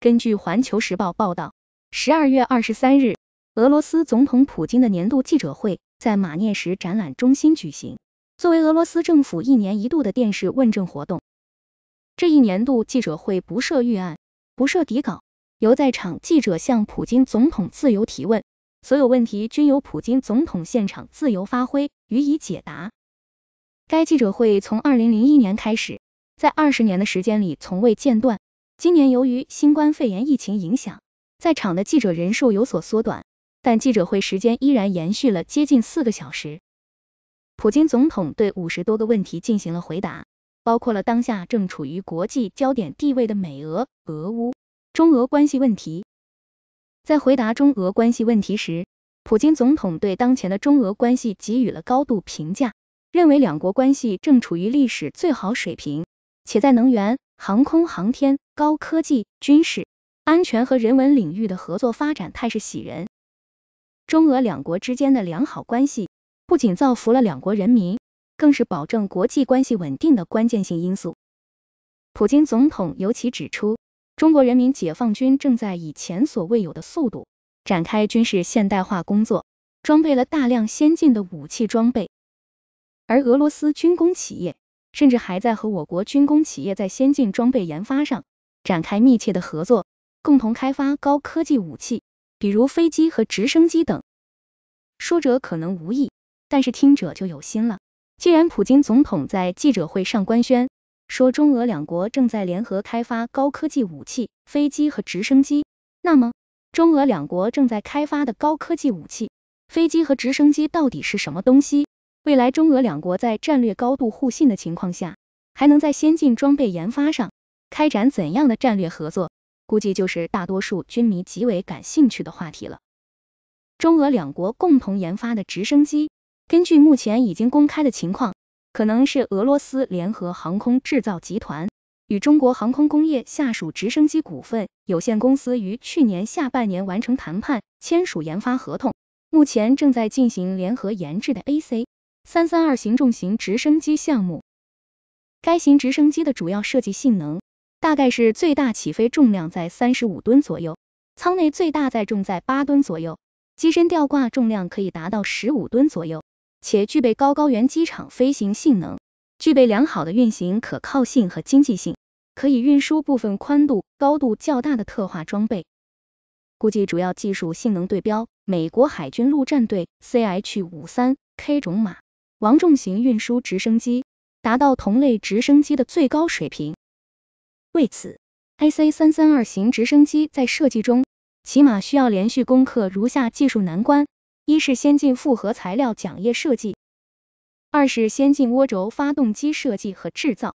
根据《环球时报》报道，十二月二十三日，俄罗斯总统普京的年度记者会在马涅什展览中心举行。作为俄罗斯政府一年一度的电视问政活动，这一年度记者会不设预案、不设底稿，由在场记者向普京总统自由提问，所有问题均由普京总统现场自由发挥予以解答。该记者会从二零零一年开始，在二十年的时间里从未间断。今年由于新冠肺炎疫情影响，在场的记者人数有所缩短，但记者会时间依然延续了接近四个小时。普京总统对五十多个问题进行了回答，包括了当下正处于国际焦点地位的美俄、俄乌、中俄关系问题。在回答中俄关系问题时，普京总统对当前的中俄关系给予了高度评价，认为两国关系正处于历史最好水平，且在能源。航空航天、高科技、军事安全和人文领域的合作发展态势喜人。中俄两国之间的良好关系不仅造福了两国人民，更是保证国际关系稳定的关键性因素。普京总统尤其指出，中国人民解放军正在以前所未有的速度展开军事现代化工作，装备了大量先进的武器装备，而俄罗斯军工企业。甚至还在和我国军工企业在先进装备研发上展开密切的合作，共同开发高科技武器，比如飞机和直升机等。说者可能无意，但是听者就有心了。既然普京总统在记者会上官宣说中俄两国正在联合开发高科技武器、飞机和直升机，那么中俄两国正在开发的高科技武器、飞机和直升机到底是什么东西？未来中俄两国在战略高度互信的情况下，还能在先进装备研发上开展怎样的战略合作？估计就是大多数军迷极为感兴趣的话题了。中俄两国共同研发的直升机，根据目前已经公开的情况，可能是俄罗斯联合航空制造集团与中国航空工业下属直升机股份有限公司于去年下半年完成谈判、签署研发合同，目前正在进行联合研制的 AC。三三二型重型直升机项目，该型直升机的主要设计性能大概是最大起飞重量在三十五吨左右，舱内最大载重在八吨左右，机身吊挂重量可以达到十五吨左右，且具备高高原机场飞行性能，具备良好的运行可靠性和经济性，可以运输部分宽度、高度较大的特化装备。估计主要技术性能对标美国海军陆战队 CH 五三 K 种马。王重型运输直升机达到同类直升机的最高水平。为此，AC-332 型直升机在设计中起码需要连续攻克如下技术难关：一是先进复合材料桨叶设计；二是先进涡轴发动机设计和制造。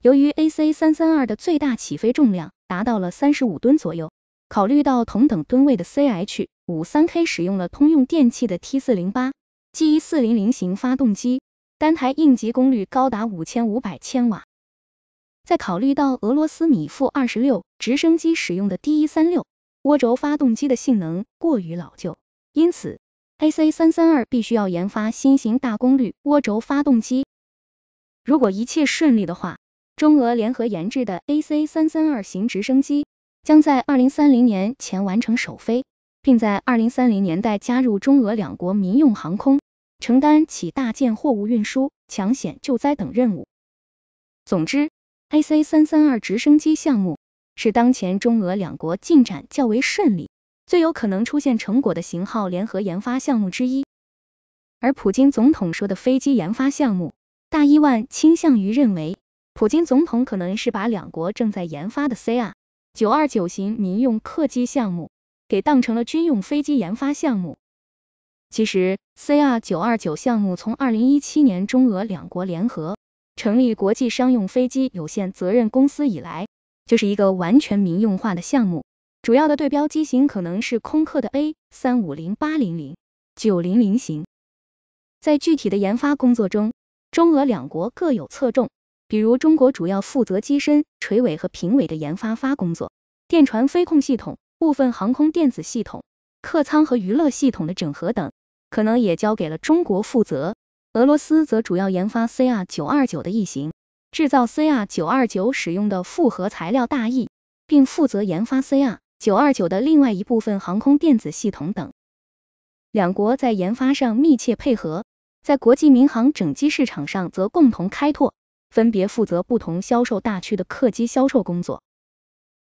由于 AC-332 的最大起飞重量达到了三十五吨左右，考虑到同等吨位的 CH-53K 使用了通用电气的 T408。G400 型发动机单台应急功率高达五千五百千瓦，再考虑到俄罗斯米富二十六直升机使用的 D136 涡轴发动机的性能过于老旧，因此 AC332 必须要研发新型大功率涡轴发动机。如果一切顺利的话，中俄联合研制的 AC332 型直升机将在二零三零年前完成首飞。并在二零三零年代加入中俄两国民用航空，承担起大件货物运输、抢险救灾等任务。总之，AC 三三二直升机项目是当前中俄两国进展较为顺利、最有可能出现成果的型号联合研发项目之一。而普京总统说的飞机研发项目，大伊万倾向于认为，普京总统可能是把两国正在研发的 CR 九二九型民用客机项目。给当成了军用飞机研发项目。其实，CR929 项目从二零一七年中俄两国联合成立国际商用飞机有限责任公司以来，就是一个完全民用化的项目。主要的对标机型可能是空客的 A350、800、900型。在具体的研发工作中，中俄两国各有侧重。比如，中国主要负责机身、垂尾和平尾的研发发工作，电传飞控系统。部分航空电子系统、客舱和娱乐系统的整合等，可能也交给了中国负责。俄罗斯则主要研发 CR929 的异形，制造 CR929 使用的复合材料大翼，并负责研发 CR929 的另外一部分航空电子系统等。两国在研发上密切配合，在国际民航整机市场上则共同开拓，分别负责不同销售大区的客机销售工作。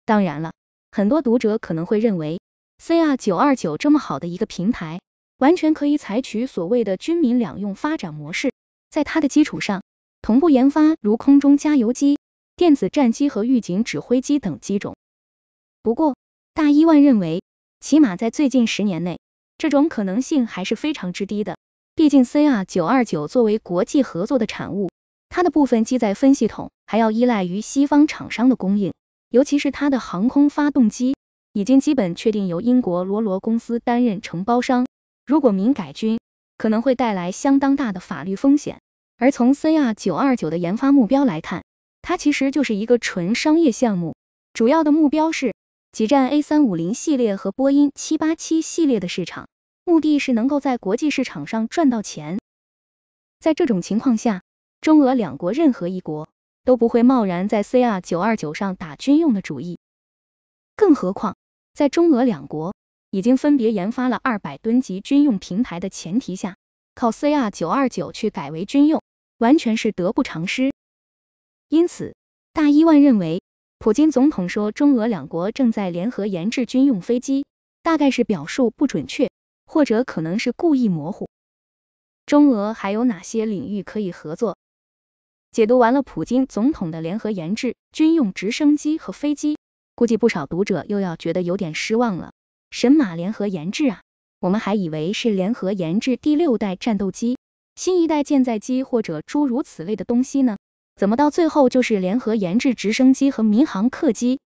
当然了。很多读者可能会认为，CR929 这么好的一个平台，完全可以采取所谓的军民两用发展模式，在它的基础上，同步研发如空中加油机、电子战机和预警指挥机等机种。不过，大伊万认为，起码在最近十年内，这种可能性还是非常之低的。毕竟，CR929 作为国际合作的产物，它的部分机载分系统还要依赖于西方厂商的供应。尤其是它的航空发动机已经基本确定由英国罗罗公司担任承包商。如果民改军可能会带来相当大的法律风险。而从 CR929 的研发目标来看，它其实就是一个纯商业项目，主要的目标是挤占 A350 系列和波音七八七系列的市场，目的是能够在国际市场上赚到钱。在这种情况下，中俄两国任何一国。都不会贸然在 CR929 上打军用的主意，更何况在中俄两国已经分别研发了二百吨级军用平台的前提下，靠 CR929 去改为军用，完全是得不偿失。因此，大伊万认为，普京总统说中俄两国正在联合研制军用飞机，大概是表述不准确，或者可能是故意模糊。中俄还有哪些领域可以合作？解读完了普京总统的联合研制军用直升机和飞机，估计不少读者又要觉得有点失望了。神马联合研制啊？我们还以为是联合研制第六代战斗机、新一代舰载机或者诸如此类的东西呢，怎么到最后就是联合研制直升机和民航客机？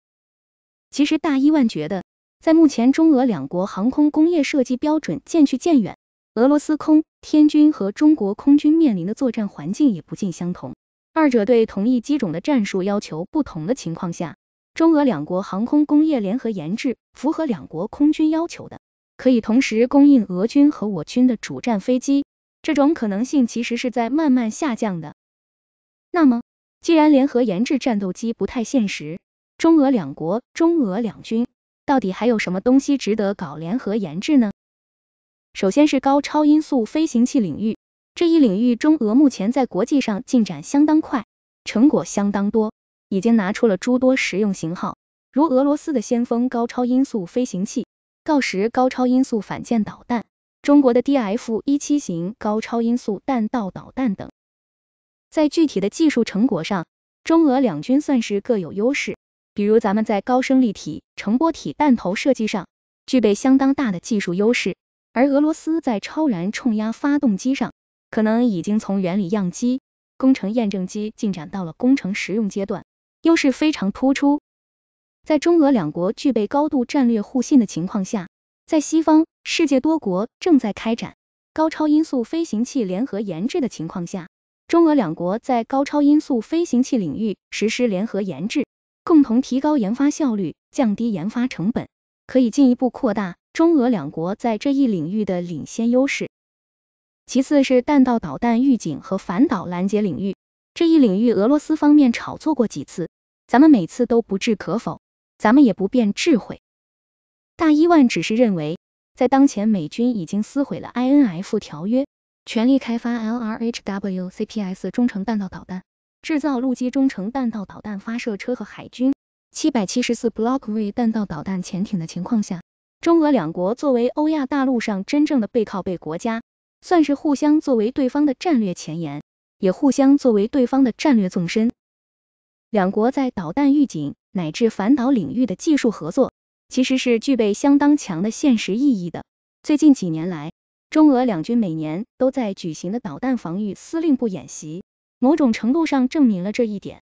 其实大伊万觉得，在目前中俄两国航空工业设计标准渐去渐远，俄罗斯空天军和中国空军面临的作战环境也不尽相同。二者对同一机种的战术要求不同的情况下，中俄两国航空工业联合研制符合两国空军要求的，可以同时供应俄军和我军的主战飞机，这种可能性其实是在慢慢下降的。那么，既然联合研制战斗机不太现实，中俄两国、中俄两军到底还有什么东西值得搞联合研制呢？首先是高超音速飞行器领域。这一领域，中俄目前在国际上进展相当快，成果相当多，已经拿出了诸多实用型号，如俄罗斯的“先锋”高超音速飞行器、锆石高超音速反舰导弹，中国的 DF-17 型高超音速弹道导弹等。在具体的技术成果上，中俄两军算是各有优势。比如咱们在高升力体、乘波体弹头设计上具备相当大的技术优势，而俄罗斯在超燃冲压发动机上。可能已经从原理样机、工程验证机进展到了工程实用阶段，优势非常突出。在中俄两国具备高度战略互信的情况下，在西方世界多国正在开展高超音速飞行器联合研制的情况下，中俄两国在高超音速飞行器领域实施联合研制，共同提高研发效率，降低研发成本，可以进一步扩大中俄两国在这一领域的领先优势。其次是弹道导弹预警和反导拦截领域，这一领域俄罗斯方面炒作过几次，咱们每次都不置可否，咱们也不辩智慧。大伊万只是认为，在当前美军已经撕毁了 INF 条约，全力开发 LRHW CPS 中程弹道导弹，制造陆基中程弹道导弹发射车和海军774 Block V 弹道导弹潜艇的情况下，中俄两国作为欧亚大陆上真正的背靠背国家。算是互相作为对方的战略前沿，也互相作为对方的战略纵深。两国在导弹预警乃至反导领域的技术合作，其实是具备相当强的现实意义的。最近几年来，中俄两军每年都在举行的导弹防御司令部演习，某种程度上证明了这一点。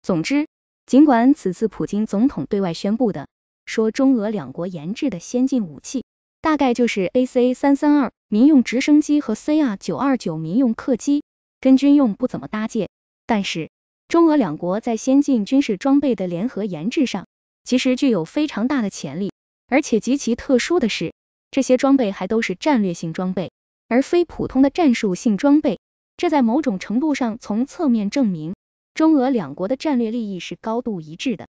总之，尽管此次普京总统对外宣布的说，中俄两国研制的先进武器大概就是 A C 三三二。民用直升机和 CR929 民用客机跟军用不怎么搭界，但是中俄两国在先进军事装备的联合研制上，其实具有非常大的潜力。而且极其特殊的是，这些装备还都是战略性装备，而非普通的战术性装备。这在某种程度上从侧面证明，中俄两国的战略利益是高度一致的。